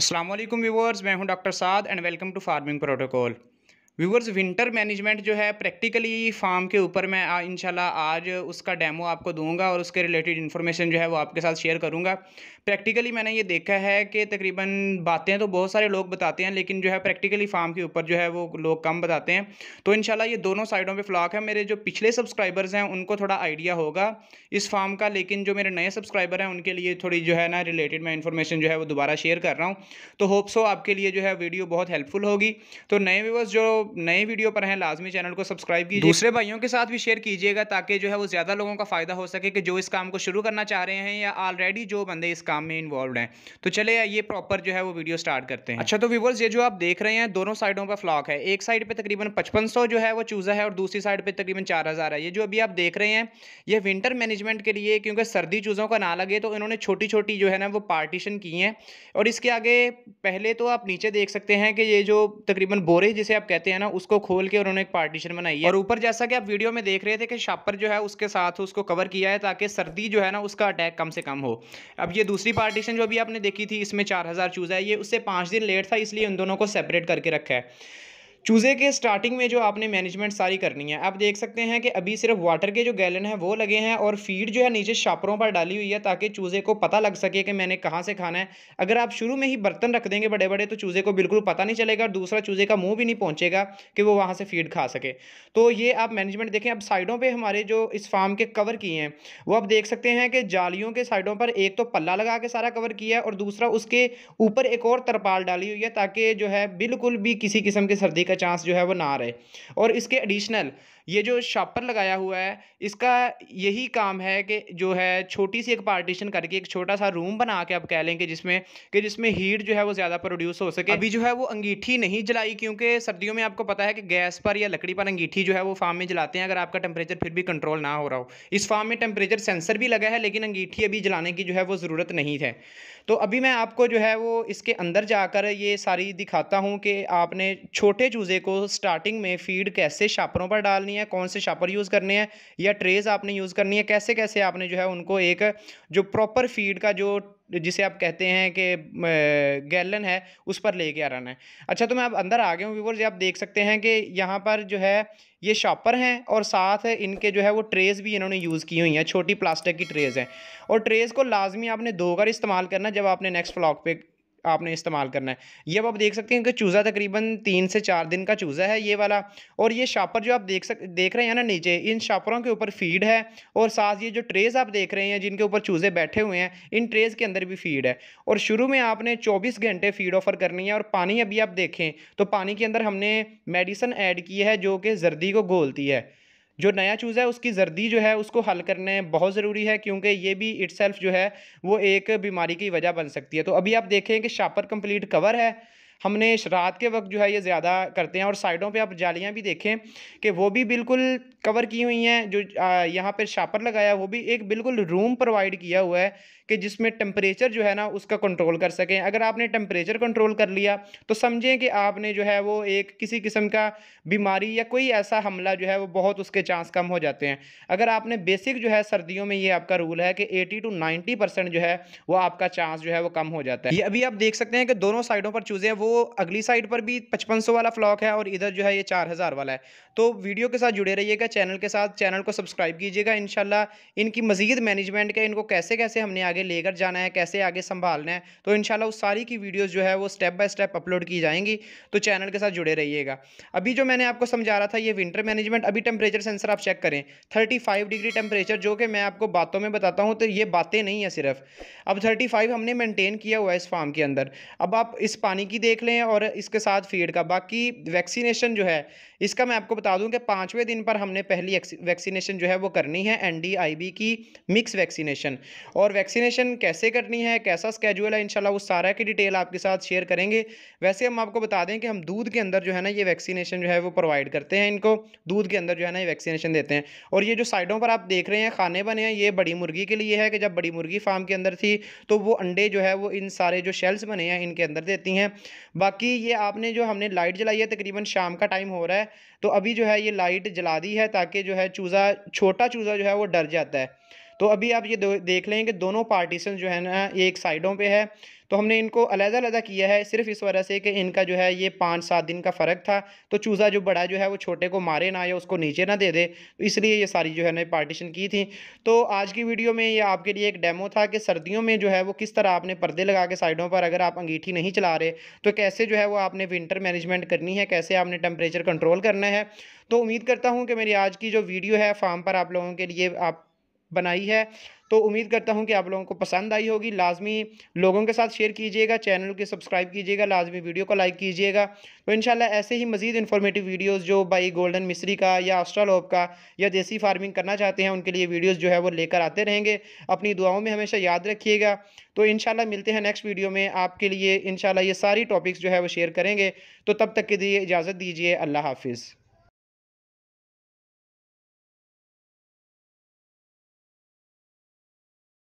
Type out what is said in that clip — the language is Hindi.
असलम व्यूवर्स मैं हूं doctor Saad and welcome to farming protocol viewers winter management जो है प्रैक्टिकली फार्म के ऊपर मैं इंशाल्लाह आज उसका डेमो आपको दूंगा और उसके रिलेटेड इन्फॉर्मेशन जो है वो आपके साथ शेयर करूंगा प्रैक्टिकली मैंने ये देखा है कि तकरीबन बातें तो बहुत सारे लोग बताते हैं लेकिन जो है प्रैक्टिकली फार्म के ऊपर जो है वो लोग कम बताते हैं तो इन ये दोनों साइडों पर फ्लॉक है मेरे जो पिछले सब्सक्राइबर्स हैं उनको थोड़ा आइडिया होगा इस फार्म का लेकिन जो मेरे नए सब्सक्राइबर हैं उनके लिए थोड़ी जो है ना रिलेटेड मैं इन्फॉर्मेशन जो है वो दोबारा शेयर कर रहा हूँ तो होप्सो आपके लिए जो है वीडियो बहुत हेल्पफुल होगी तो नए व्यूवर्स जो नए वीडियो पर हैं लाजमी चैनल को सब्सक्राइब कीजिए दूसरे भाइयों के साथ भी शेयर कीजिएगा ताकि जो है वो ज़्यादा लोगों का फ़ायदा हो सके कि जो इस काम को शुरू करना चाह रहे हैं या ऑलरेडी जो बंदे इस काम में इन्वॉल्व हैं तो चले ये प्रॉपर जो है वो वीडियो स्टार्ट करते हैं अच्छा तो व्यूवर्स ये जो आप देख रहे हैं दोनों साइडों पर फ्लॉक है एक साइड पर तकरीबन पचपन जो है वो चूज़ा है और दूसरी साइड पर तकरीबन चार है ये जो अभी आप देख रहे हैं ये विंटर मैनेजमेंट के लिए क्योंकि सर्दी चूज़ों का ना लगे तो इन्होंने छोटी छोटी जो है ना वो पार्टीशन की हैं और इसके आगे पहले तो आप नीचे देख सकते हैं कि ये जो तकरीबन बोरे जिसे आप कहते हैं है ना उसको खोल के उन्होंने एक पार्टीशन बनाई है और ऊपर जैसा कि आप वीडियो में देख रहे थे कि शापर जो है उसके साथ उसको कवर किया है ताकि सर्दी जो है ना उसका अटैक कम से कम हो अब ये दूसरी पार्टीशन जो अभी आपने देखी थी इसमें चार हज़ार चूज़ है ये उससे पाँच दिन लेट था इसलिए उन दोनों को सेपरेट करके रखा है चूज़े के स्टार्टिंग में जो आपने मैनेजमेंट सारी करनी है आप देख सकते हैं कि अभी सिर्फ वाटर के जो गैलन है वो लगे हैं और फीड जो है नीचे शापरों पर डाली हुई है ताकि चूज़े को पता लग सके कि मैंने कहाँ से खाना है अगर आप शुरू में ही बर्तन रख देंगे बड़े बड़े तो चूज़े को बिल्कुल पता नहीं चलेगा और दूसरा चूज़े का मुँह भी नहीं पहुँचेगा कि वो वहाँ से फीड खा सके तो ये आप मैनेजमेंट देखें अब साइडों पर हमारे जो इस फार्म के कवर किए हैं वो आप देख सकते हैं कि जालियों के साइडों पर एक तो पल्ला लगा के सारा कवर किया है और दूसरा उसके ऊपर एक और तरपाल डाली हुई है ताकि जो है बिल्कुल भी किसी किस्म की सर्दी का का चांस जो है वो ना रहे और इसके एडिशनल ये जो शॉपर लगाया हुआ है इसका यही काम है कि जो है छोटी सी एक पार्टीशन करके एक छोटा सा रूम बना के आप कह लेंगे जिसमें कि जिसमें हीट जो है वो ज़्यादा प्रोड्यूस हो सके अभी जो है वो अंगीठी नहीं जलाई क्योंकि सर्दियों में आपको पता है कि गैस पर या लकड़ी पर अंगीठी जो है वो फार्म में जलाते हैं अगर आपका टेम्परेचर फिर भी कंट्रोल ना हो रहा हो इस फार्म में टेम्परेचर सेंसर भी लगा है लेकिन अंगीठी अभी जलाने की जो है वो ज़रूरत नहीं है तो अभी मैं आपको जो है वो इसके अंदर जाकर ये सारी दिखाता हूँ कि आपने छोटे चूज़े को स्टार्टिंग में फीड कैसे शापरों पर डालनी है कौन से शापर यूज़ करने हैं या ट्रेज़ आपने यूज़ करनी है कैसे कैसे आपने जो है उनको एक जो प्रॉपर फीड का जो जिसे आप कहते हैं कि गैलन है उस पर लेके आ रहा है अच्छा तो मैं अब अंदर आ गया हूँ व्यूवर्स आप देख सकते हैं कि यहाँ पर जो है ये शॉपर हैं और साथ इनके जो है वो ट्रेज़ भी इन्होंने यूज़ की हुई हैं छोटी प्लास्टिक की ट्रेज़ हैं और ट्रेज़ को लाजमी आपने धोकर इस्तेमाल करना जब आपने नेक्स्ट फ्लॉक पे आपने इस्तेमाल करना है ये अब आप देख सकते हैं कि चूज़ा तकरीबन तीन से चार दिन का चूज़ा है ये वाला और ये शापर जो आप देख सक देख रहे हैं ना नीचे इन शापरों के ऊपर फीड है और साथ ये जो ट्रेज़ आप देख रहे हैं जिनके ऊपर चूज़े बैठे हुए हैं इन ट्रेज़ के अंदर भी फीड है और शुरू में आपने चौबीस घंटे फीड ऑफ़र करनी है और पानी अभी आप देखें तो पानी के अंदर हमने मेडिसन ऐड की है जो कि जर्दी को घोलती है जो नया चूज़ है उसकी जर्दी जो है उसको हल करने बहुत ज़रूरी है क्योंकि ये भी इट्सल्फ जो है वो एक बीमारी की वजह बन सकती है तो अभी आप देखें कि शापर कंप्लीट कवर है हमने रात के वक्त जो है ये ज़्यादा करते हैं और साइडों पे आप जालियाँ भी देखें कि वो भी बिल्कुल कवर की हुई हैं जो यहाँ पर शापर लगाया वो भी एक बिल्कुल रूम प्रोवाइड किया हुआ है कि जिसमें टेम्परेचर जो है ना उसका कंट्रोल कर सकें अगर आपने टेम्परेचर कंट्रोल कर लिया तो समझें कि आपने जो है वो एक किसी किस्म का बीमारी या कोई ऐसा हमला जो है वो बहुत उसके चांस कम हो जाते हैं अगर आपने बेसिक जो है सर्दियों में ये आपका रूल है कि 80 टू 90 परसेंट जो है वो आपका चांस जो है वो कम हो जाता है ये अभी आप देख सकते हैं कि दोनों साइडों पर चूज़ें वो अगली साइड पर भी 5500 वाला फ्लॉक है और इधर जो है ये 4000 वाला है तो वीडियो के साथ जुड़े रहिएगा चैनल के साथ चैनल को सब्सक्राइब कीजिएगा इन इनकी मजीद मैनेजमेंट का इनको कैसे कैसे हमने आगे लेकर जाना है कैसे आगे संभालना है तो इन उस सारी की वीडियोज़ जो है वो स्टेप बाय स्टेप अपलोड की जाएंगी तो चैनल के साथ जुड़े रहिएगा अभी जो मैंने आपको समझा रहा था ये विंटर मैनेजमेंट अभी टेम्परेचर सेंसर आप चेक करें थर्टी डिग्री टेम्परेचर जो कि मैं आपको बातों में बताता हूँ तो ये बातें नहीं है सिर्फ अब थर्टी हमने मेनटेन किया हुआ है इस फार्म के अंदर अब आप इस पानी की देख लें और इसके साथ फीड का बाकी वैक्सीनेशन जो है इसका मैं आपको बता दूं कि पाँचवें दिन पर हमने पहली वैक्सीनेशन जो है वो करनी है एनडीआईबी की मिक्स वैक्सीनेशन और वैक्सीनेशन कैसे करनी है कैसा स्केड्यूल है इनशाला वो सारा की डिटेल आपके साथ शेयर करेंगे वैसे हम आपको बता दें कि हम दूध के अंदर जो है ना ये वैक्सीनेशन जो है वो प्रोवाइड करते हैं इनको दूध के अंदर जो है ना ये वैक्सीनेशन देते हैं और ये जो साइडों पर आप देख रहे हैं खाने बने हैं ये बड़ी मुर्गी के लिए है कि जब बड़ी मुर्गी फार्म के अंदर थी तो वो अंडे जो है वो इन सारे जो शेल्स बने हैं इनके अंदर देती हैं बाकी ये आपने जो हमने लाइट जलाई है तकरीबन शाम का टाइम हो रहा है तो अभी जो है ये लाइट जला दी है ताकि जो है चूज़ा छोटा चूज़ा जो है वो डर जाता है तो अभी आप ये देख लें कि दोनों पार्टीशन जो है ना एक साइडों पे है तो हमने इनको अलहदा अलहदा किया है सिर्फ इस वजह से कि इनका जो है ये पाँच सात दिन का फ़र्क था तो चूज़ा जो बड़ा जो है वो छोटे को मारे ना या उसको नीचे ना दे दे तो इसलिए ये सारी जो है ना पार्टीशन की थी तो आज की वीडियो में ये आपके लिए एक डेमो था कि सर्दियों में जो है वो किस तरह आपने पर्दे लगा के साइडों पर अगर आप अंगीठी नहीं चला रहे तो कैसे जो है वो आपने विंटर मैनेजमेंट करनी है कैसे आपने टेम्परेचर कंट्रोल करना है तो उम्मीद करता हूँ कि मेरी आज की जो वीडियो है फार्म पर आप लोगों के लिए आप बनाई है तो उम्मीद करता हूँ कि आप लोगों को पसंद आई होगी लाजमी लोगों के साथ शेयर कीजिएगा चैनल के सब्सक्राइब कीजिएगा लाजमी वीडियो को लाइक कीजिएगा तो इन ऐसे ही मजीद इन्फॉर्मेटिव वीडियोस जो बाई गोल्डन मिस्री का या ऑस्ट्रालोप का या देसी फार्मिंग करना चाहते हैं उनके लिए वीडियोज़ जो है वो लेकर आते रहेंगे अपनी दुआओं में हमेशा याद रखिएगा तो इन मिलते हैं नेक्स्ट वीडियो में आपके लिए इन ये सारी टॉपिक्स जो है वो शेयर करेंगे तो तब तक के लिए इजाज़त दीजिए अल्लाह हाफिज़